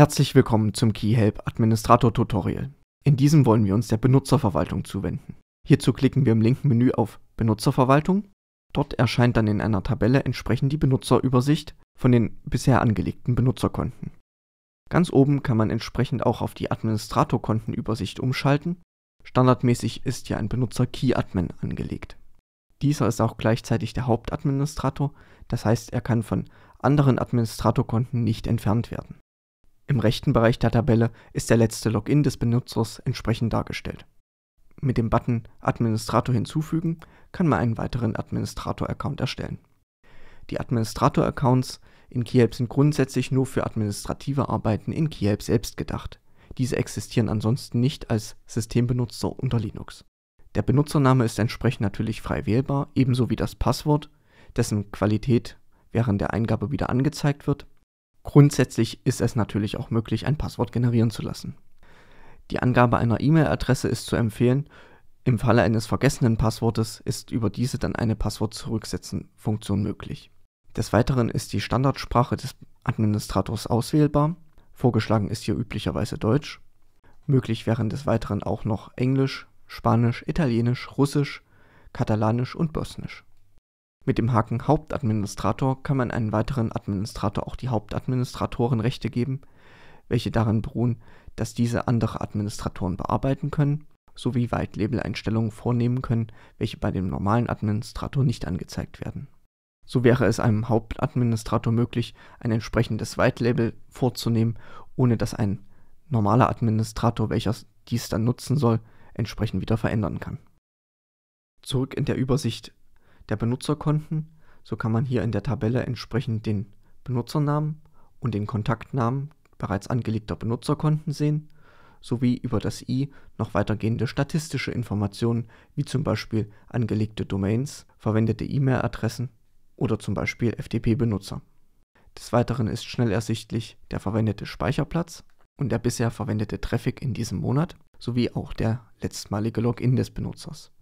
Herzlich willkommen zum KeyHelp Administrator Tutorial. In diesem wollen wir uns der Benutzerverwaltung zuwenden. Hierzu klicken wir im linken Menü auf Benutzerverwaltung. Dort erscheint dann in einer Tabelle entsprechend die Benutzerübersicht von den bisher angelegten Benutzerkonten. Ganz oben kann man entsprechend auch auf die Administratorkontenübersicht umschalten. Standardmäßig ist ja ein Benutzer Key Admin angelegt. Dieser ist auch gleichzeitig der Hauptadministrator, das heißt er kann von anderen Administratorkonten nicht entfernt werden. Im rechten Bereich der Tabelle ist der letzte Login des Benutzers entsprechend dargestellt. Mit dem Button Administrator hinzufügen kann man einen weiteren Administrator-Account erstellen. Die Administrator-Accounts in Keyhelp sind grundsätzlich nur für administrative Arbeiten in Keyhelp selbst gedacht. Diese existieren ansonsten nicht als Systembenutzer unter Linux. Der Benutzername ist entsprechend natürlich frei wählbar, ebenso wie das Passwort, dessen Qualität während der Eingabe wieder angezeigt wird Grundsätzlich ist es natürlich auch möglich, ein Passwort generieren zu lassen. Die Angabe einer E-Mail-Adresse ist zu empfehlen. Im Falle eines vergessenen Passwortes ist über diese dann eine Passwort-Zurücksetzen-Funktion möglich. Des Weiteren ist die Standardsprache des Administrators auswählbar. Vorgeschlagen ist hier üblicherweise Deutsch. Möglich wären des Weiteren auch noch Englisch, Spanisch, Italienisch, Russisch, Katalanisch und Bosnisch. Mit dem Haken Hauptadministrator kann man einem weiteren Administrator auch die Hauptadministratorenrechte geben, welche darin beruhen, dass diese andere Administratoren bearbeiten können sowie white einstellungen vornehmen können, welche bei dem normalen Administrator nicht angezeigt werden. So wäre es einem Hauptadministrator möglich, ein entsprechendes Weitlabel vorzunehmen, ohne dass ein normaler Administrator, welcher dies dann nutzen soll, entsprechend wieder verändern kann. Zurück in der Übersicht der Benutzerkonten, so kann man hier in der Tabelle entsprechend den Benutzernamen und den Kontaktnamen bereits angelegter Benutzerkonten sehen, sowie über das i noch weitergehende statistische Informationen wie zum Beispiel angelegte Domains, verwendete E-Mail-Adressen oder zum Beispiel FTP-Benutzer. Des Weiteren ist schnell ersichtlich der verwendete Speicherplatz und der bisher verwendete Traffic in diesem Monat sowie auch der letztmalige Login des Benutzers.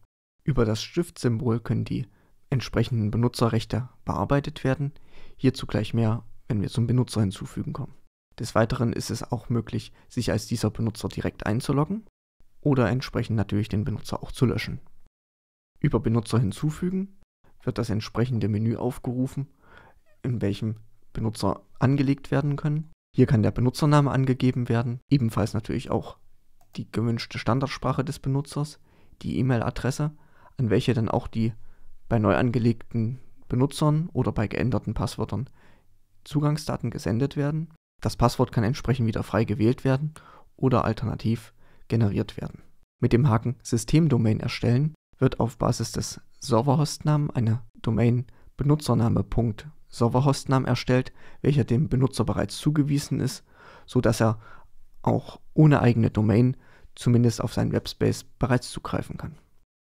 Über das Stiftsymbol können die entsprechenden Benutzerrechte bearbeitet werden. Hierzu gleich mehr, wenn wir zum Benutzer hinzufügen kommen. Des Weiteren ist es auch möglich, sich als dieser Benutzer direkt einzuloggen oder entsprechend natürlich den Benutzer auch zu löschen. Über Benutzer hinzufügen wird das entsprechende Menü aufgerufen, in welchem Benutzer angelegt werden können. Hier kann der Benutzername angegeben werden, ebenfalls natürlich auch die gewünschte Standardsprache des Benutzers, die E-Mail-Adresse, an welche dann auch die bei neu angelegten Benutzern oder bei geänderten Passwörtern Zugangsdaten gesendet werden. Das Passwort kann entsprechend wieder frei gewählt werden oder alternativ generiert werden. Mit dem Haken Systemdomain erstellen wird auf Basis des Serverhostnamen eine Domain Benutzername.serverhostname erstellt, welcher dem Benutzer bereits zugewiesen ist, sodass er auch ohne eigene Domain zumindest auf seinen Webspace bereits zugreifen kann.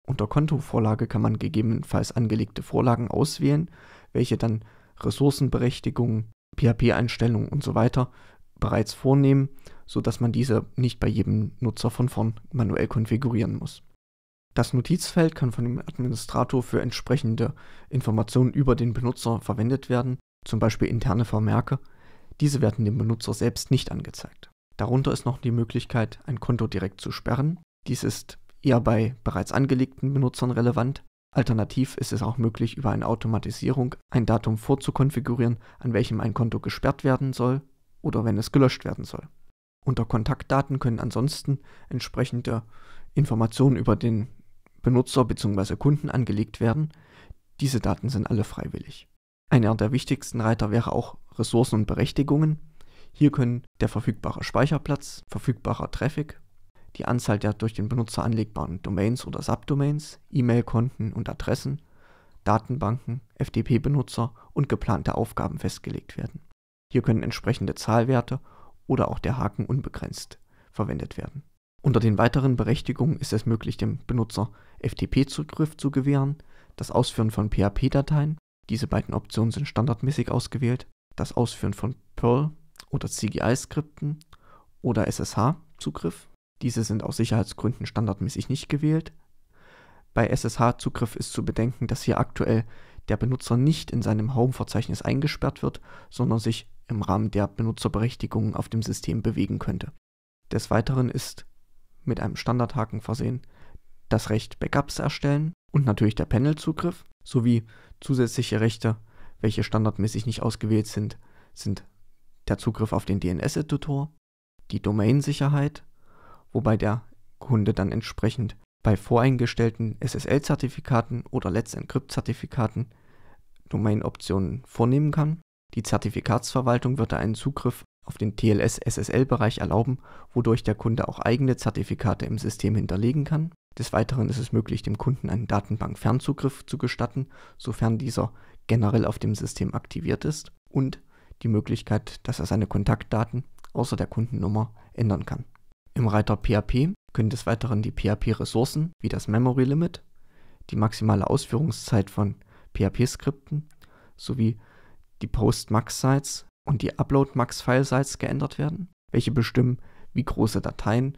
Unter Kontovorlage kann man gegebenenfalls angelegte Vorlagen auswählen, welche dann Ressourcenberechtigungen, PHP-Einstellungen und so weiter bereits vornehmen, sodass man diese nicht bei jedem Nutzer von vorn manuell konfigurieren muss. Das Notizfeld kann von dem Administrator für entsprechende Informationen über den Benutzer verwendet werden, zum Beispiel interne Vermerke. Diese werden dem Benutzer selbst nicht angezeigt. Darunter ist noch die Möglichkeit, ein Konto direkt zu sperren. Dies ist eher bei bereits angelegten Benutzern relevant. Alternativ ist es auch möglich, über eine Automatisierung ein Datum vorzukonfigurieren, an welchem ein Konto gesperrt werden soll oder wenn es gelöscht werden soll. Unter Kontaktdaten können ansonsten entsprechende Informationen über den Benutzer bzw. Kunden angelegt werden. Diese Daten sind alle freiwillig. Einer der wichtigsten Reiter wäre auch Ressourcen und Berechtigungen. Hier können der verfügbare Speicherplatz, verfügbarer Traffic die Anzahl der durch den Benutzer anlegbaren Domains oder Subdomains, E-Mail-Konten und Adressen, Datenbanken, FTP-Benutzer und geplante Aufgaben festgelegt werden. Hier können entsprechende Zahlwerte oder auch der Haken unbegrenzt verwendet werden. Unter den weiteren Berechtigungen ist es möglich, dem Benutzer FTP-Zugriff zu gewähren, das Ausführen von PHP-Dateien, diese beiden Optionen sind standardmäßig ausgewählt, das Ausführen von Perl oder CGI-Skripten oder SSH-Zugriff, diese sind aus Sicherheitsgründen standardmäßig nicht gewählt. Bei SSH-Zugriff ist zu bedenken, dass hier aktuell der Benutzer nicht in seinem Home-Verzeichnis eingesperrt wird, sondern sich im Rahmen der Benutzerberechtigungen auf dem System bewegen könnte. Des Weiteren ist mit einem Standardhaken versehen das Recht Backups erstellen und natürlich der Panel-Zugriff sowie zusätzliche Rechte, welche standardmäßig nicht ausgewählt sind, sind der Zugriff auf den DNS-Editor, die Domainsicherheit, wobei der Kunde dann entsprechend bei voreingestellten SSL-Zertifikaten oder Let's Encrypt-Zertifikaten Domain-Optionen vornehmen kann. Die Zertifikatsverwaltung wird einen Zugriff auf den TLS-SSL-Bereich erlauben, wodurch der Kunde auch eigene Zertifikate im System hinterlegen kann. Des Weiteren ist es möglich, dem Kunden einen Datenbank-Fernzugriff zu gestatten, sofern dieser generell auf dem System aktiviert ist und die Möglichkeit, dass er seine Kontaktdaten außer der Kundennummer ändern kann. Im Reiter PHP können des Weiteren die PHP-Ressourcen wie das Memory Limit, die maximale Ausführungszeit von PHP-Skripten sowie die Post-Max-Sites und die Upload-Max-File-Sites geändert werden, welche bestimmen, wie große Dateien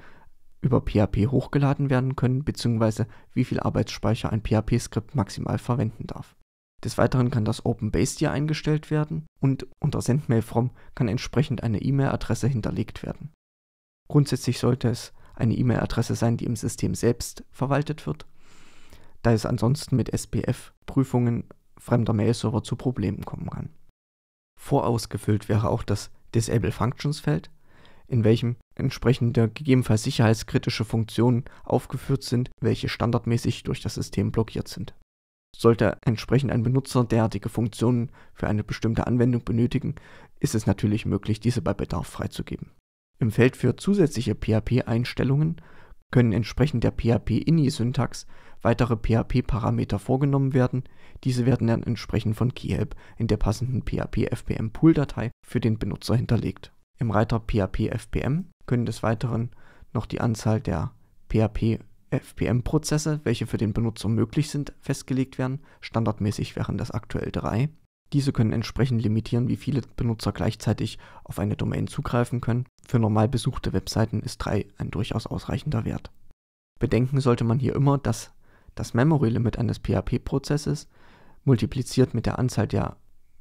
über PHP hochgeladen werden können bzw. wie viel Arbeitsspeicher ein PHP-Skript maximal verwenden darf. Des Weiteren kann das Open OpenBase hier eingestellt werden und unter from kann entsprechend eine E-Mail-Adresse hinterlegt werden. Grundsätzlich sollte es eine E-Mail-Adresse sein, die im System selbst verwaltet wird, da es ansonsten mit SPF-Prüfungen fremder Mail-Server zu Problemen kommen kann. Vorausgefüllt wäre auch das Disable Functions Feld, in welchem entsprechende gegebenenfalls sicherheitskritische Funktionen aufgeführt sind, welche standardmäßig durch das System blockiert sind. Sollte entsprechend ein Benutzer derartige Funktionen für eine bestimmte Anwendung benötigen, ist es natürlich möglich, diese bei Bedarf freizugeben. Im Feld für zusätzliche PHP-Einstellungen können entsprechend der PHP-INI-Syntax weitere PHP-Parameter vorgenommen werden, diese werden dann entsprechend von KeyHelp in der passenden PHP-FPM-Pool-Datei für den Benutzer hinterlegt. Im Reiter PHP-FPM können des Weiteren noch die Anzahl der PHP-FPM-Prozesse, welche für den Benutzer möglich sind, festgelegt werden, standardmäßig wären das aktuell drei. Diese können entsprechend limitieren, wie viele Benutzer gleichzeitig auf eine Domain zugreifen können. Für normal besuchte Webseiten ist 3 ein durchaus ausreichender Wert. Bedenken sollte man hier immer, dass das Memory-Limit eines PHP-Prozesses multipliziert mit der Anzahl der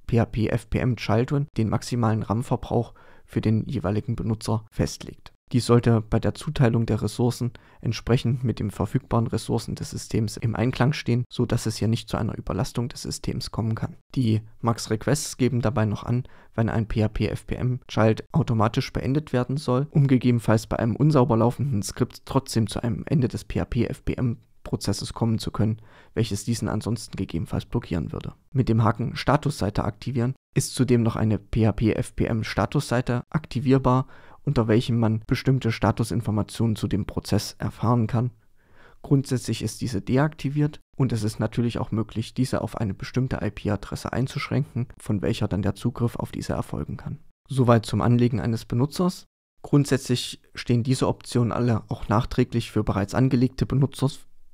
PHP FPM Children den maximalen RAM-Verbrauch für den jeweiligen Benutzer festlegt. Dies sollte bei der Zuteilung der Ressourcen entsprechend mit den verfügbaren Ressourcen des Systems im Einklang stehen, so dass es hier nicht zu einer Überlastung des Systems kommen kann. Die Max Requests geben dabei noch an, wenn ein PHP FPM Child automatisch beendet werden soll, um gegebenenfalls bei einem unsauber laufenden Skript trotzdem zu einem Ende des PHP FPM Prozesses kommen zu können, welches diesen ansonsten gegebenenfalls blockieren würde. Mit dem Haken Statusseite aktivieren ist zudem noch eine PHP FPM Statusseite aktivierbar unter welchem man bestimmte Statusinformationen zu dem Prozess erfahren kann. Grundsätzlich ist diese deaktiviert und es ist natürlich auch möglich, diese auf eine bestimmte IP-Adresse einzuschränken, von welcher dann der Zugriff auf diese erfolgen kann. Soweit zum Anlegen eines Benutzers. Grundsätzlich stehen diese Optionen alle auch nachträglich für bereits angelegte Benutzer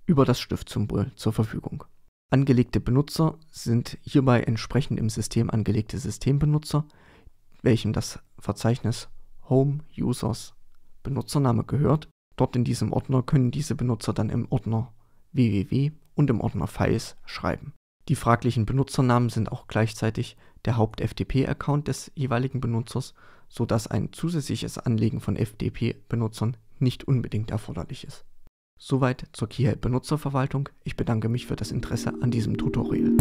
über das Stiftsymbol zur Verfügung. Angelegte Benutzer sind hierbei entsprechend im System angelegte Systembenutzer, welchem das Verzeichnis Home Users Benutzername gehört. Dort in diesem Ordner können diese Benutzer dann im Ordner www und im Ordner Files schreiben. Die fraglichen Benutzernamen sind auch gleichzeitig der Haupt-FTP-Account des jeweiligen Benutzers, sodass ein zusätzliches Anlegen von FTP-Benutzern nicht unbedingt erforderlich ist. Soweit zur Keyhelp Benutzerverwaltung. Ich bedanke mich für das Interesse an diesem Tutorial.